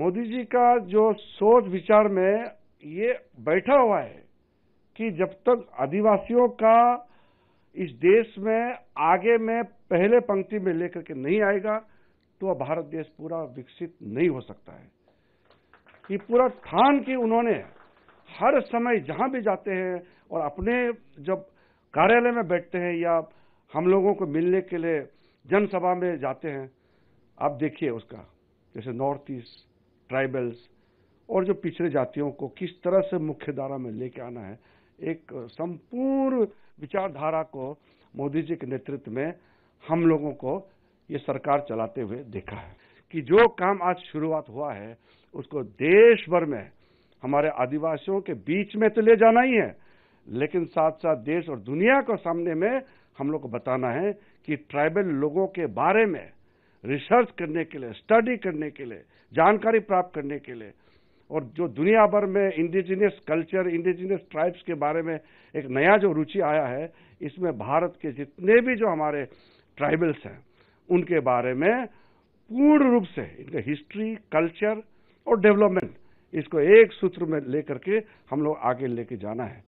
मोदी जी का जो सोच विचार में ये बैठा हुआ है कि जब तक आदिवासियों का इस देश में आगे में पहले पंक्ति में लेकर के नहीं आएगा तो भारत देश पूरा विकसित नहीं हो सकता है ये पूरा ठान की उन्होंने हर समय जहां भी जाते हैं और अपने जब कार्यालय में बैठते हैं या हम लोगों को मिलने के लिए जनसभा में जाते हैं आप देखिए उसका जैसे नॉर्थ ईस्ट ट्राइबल्स और जो पिछड़े जातियों को किस तरह से मुख्य धारा में लेके आना है एक संपूर्ण विचारधारा को मोदी जी के नेतृत्व में हम लोगों को ये सरकार चलाते हुए देखा है कि जो काम आज शुरुआत हुआ है उसको देश भर में हमारे आदिवासियों के बीच में तो ले जाना ही है लेकिन साथ साथ देश और दुनिया को सामने में हम लोग को बताना है कि ट्राइबल लोगों के बारे में रिसर्च करने के लिए स्टडी करने के लिए जानकारी प्राप्त करने के लिए और जो दुनिया भर में इंडिजिनियस कल्चर इंडिजिनियस ट्राइब्स के बारे में एक नया जो रुचि आया है इसमें भारत के जितने भी जो हमारे ट्राइबल्स हैं उनके बारे में पूर्ण रूप से इनका हिस्ट्री कल्चर और डेवलपमेंट इसको एक सूत्र में लेकर के हम लोग आगे लेके जाना है